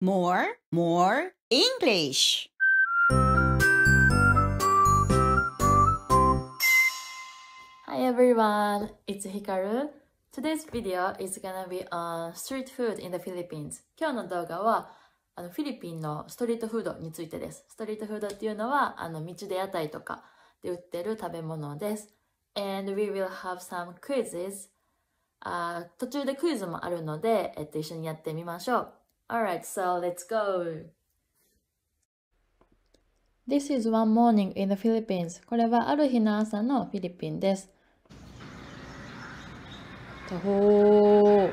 more, more English. はい、everyone. It's Hikaru. Today's video is gonna be on street food in the Philippines. 今日の動画はあのフィリピンのストリートフードについてです。ストリートフードっていうのはあの道で屋台とかで売ってる食べ物です。And we will have some quizzes. 途中でクイズもあるので、えっと、一緒にやってみましょう。Alright, so let's go! This is one morning in the Philippines. これはある日の朝のフィリピンです。ーたほー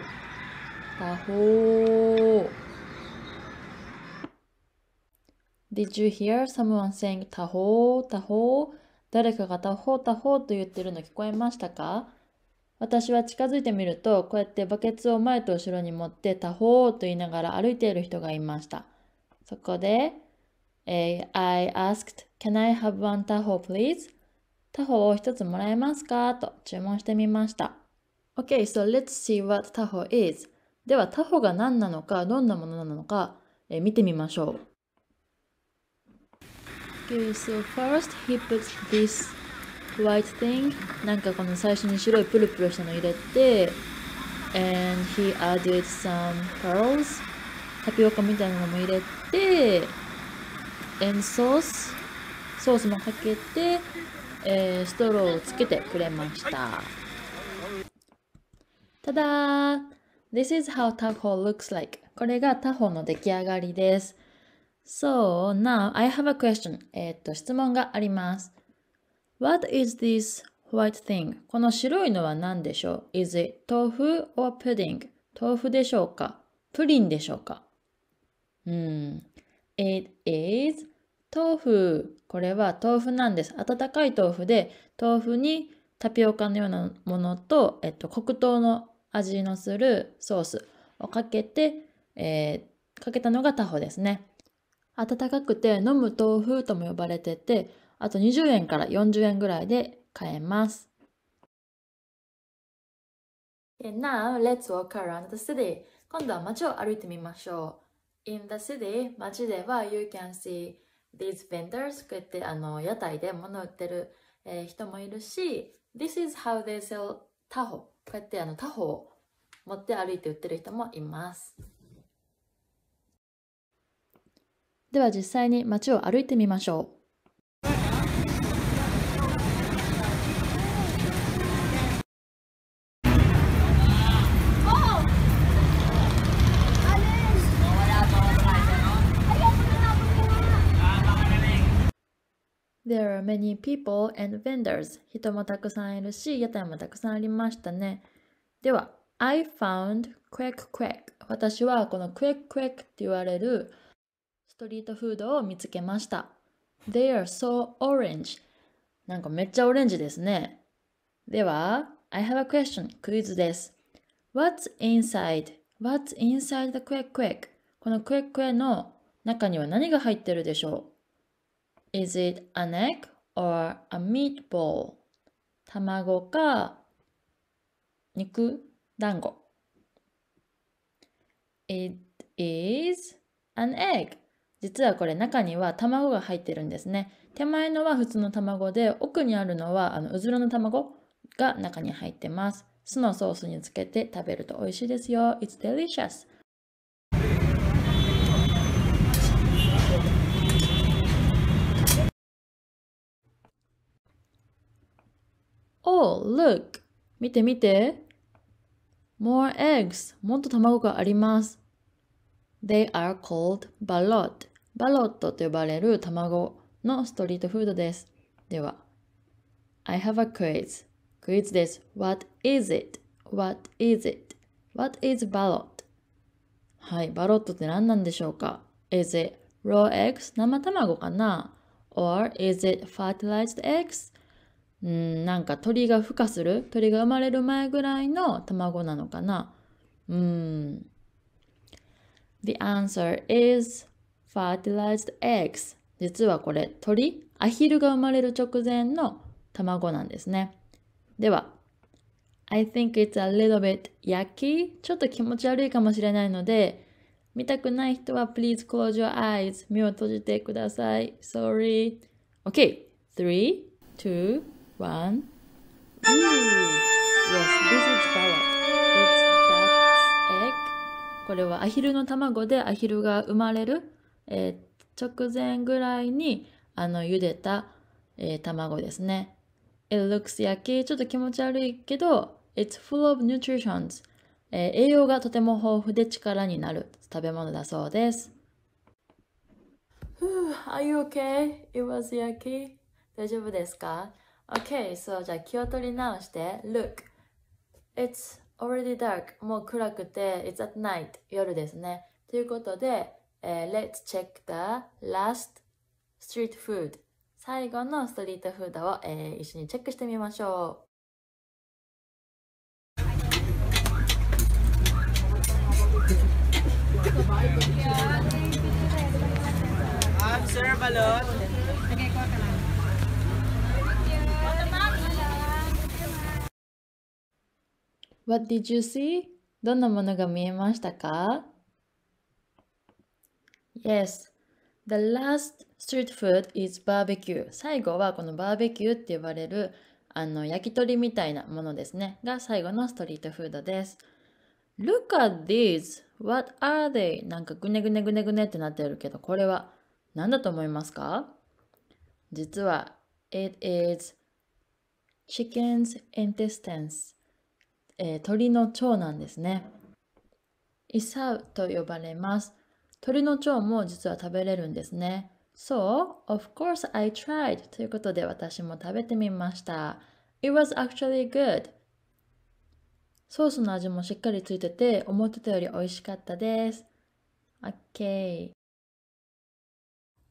Did you hear someone saying ーたほー誰かがーたほーと言ってるの聞こえましたか私は近づいてみると、こうやってバケツを前と後ろに持って他方と言いながら歩いている人がいました。そこで、I asked, can I have one please? 他方を一つもらえますかと注文してみました。o k so let's see what is. では、他方が何なのか、どんなものなのか、え見てみましょう。Okay, so first he puts this white thing なんかこの最初に白いプルプルしたの入れて and he added some pearls タピオカみたいなのも入れて and ソースソースもかけて、えー、ストローをつけてくれましたただ This is how taho looks like これがタホの出来上がりです So now I have a question えっと質問があります What is this white thing? この白いのは何でしょう ?Is it 豆腐 or pudding? 豆腐でしょうかプリンでしょうかうん。It is 豆腐。これは豆腐なんです。温かい豆腐で、豆腐にタピオカのようなものと、えっと、黒糖の味のするソースをかけて、えー、かけたのがタホですね。温かくて飲む豆腐とも呼ばれてて、あと20円から40円ぐらいで買えます。And now let's walk around the city. 今度は街を歩いてみましょう。In the city, 街では you can see these vendors こうやってあの屋台で物売ってる、えー、人もいるし This is how they sell タホこうやってあのタホを持って歩いて売ってる人もいますでは実際に街を歩いてみましょう There are many people and vendors. 人もたくさんいるし、屋台もたくさんありましたね。では、I found Quack Quack. 私はこの Quack Quack って言われるストリートフードを見つけました。They are so orange. なんかめっちゃオレンジですね。では、I have a question. クイズです。What's inside? What's inside the Quack Quack? この Quack Quack の中には何が入ってるでしょう Is it an egg or a meatball? 卵か肉団子 It is an egg. 実はこれ中には卵が入ってるんですね。手前のは普通の卵で奥にあるのはあのうずらの卵が中に入ってます。酢のソースにつけて食べると美味しいですよ。It's delicious. look! 見て見て。More eggs! もっと卵があります。They are called ballot. バロットと呼ばれる卵のストリートフードです。では、I have a quiz. クイズです。What is it?What is it?What is ballot? はい、バロットって何なんでしょうか ?Is it raw eggs? 生卵かな ?Or is it fertilized eggs? うん、なんか鳥が孵化する鳥が生まれる前ぐらいの卵なのかなうん。The answer is fertilized eggs. 実はこれ鳥、アヒルが生まれる直前の卵なんですね。では、I think it's a little bit yucky. ちょっと気持ち悪いかもしれないので、見たくない人は Please close your eyes. 目を閉じてください。Sorry.Okay.3, 2, One. Ooh. Yes, this is parrot. It's duck's egg. これはアヒルの卵でアヒルが生まれる、えー、直前ぐらいにあの茹でた、えー、卵ですね。It looks yucky. ちょっと気持ち悪いけど、It's full of nutritions. えー、栄養がとても豊富で力になる食べ物だそうです。Are you okay? It was yucky. 大丈夫ですか Okay, so じゃあ気を取り直して Look, it's already dark もう暗くて It's at night 夜ですねということで、えー、Let's check the last street food 最後のストリートフードを、えー、一緒にチェックしてみましょうアブ a l o t What did you see? どんなものが見えましたか ?Yes, the last street food is barbecue. 最後はこのバーベキューって呼ばれるあの焼き鳥みたいなものですね。が最後のストリートフードです。Look at these. What are they? なんかぐねぐねぐねぐねってなってるけど、これは何だと思いますか実は、It is chicken's intestines. えー、鳥の蝶なんですね。イサウと呼ばれます。鳥の蝶も実は食べれるんですね。So, of course I tried ということで私も食べてみました。It was actually good. ソースの味もしっかりついてて思ってたより美味しかったです。OK。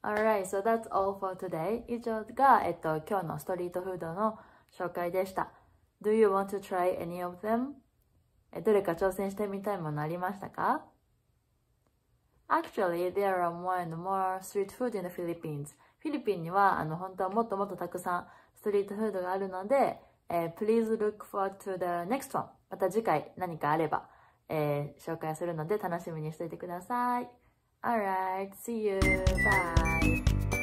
Alright, so that's all for today. 以上が、えっと、今日のストリートフードの紹介でした。Do you want to try any of them? どれか挑戦してみたいものありましたか Actually, there are more and more street food in the Philippines. フィリピンにはあの本当はもっともっとたくさんストリートフードがあるので、えー、Please look forward to the next one. また次回何かあれば、えー、紹介するので楽しみにしていてください。Alright, see you. Bye.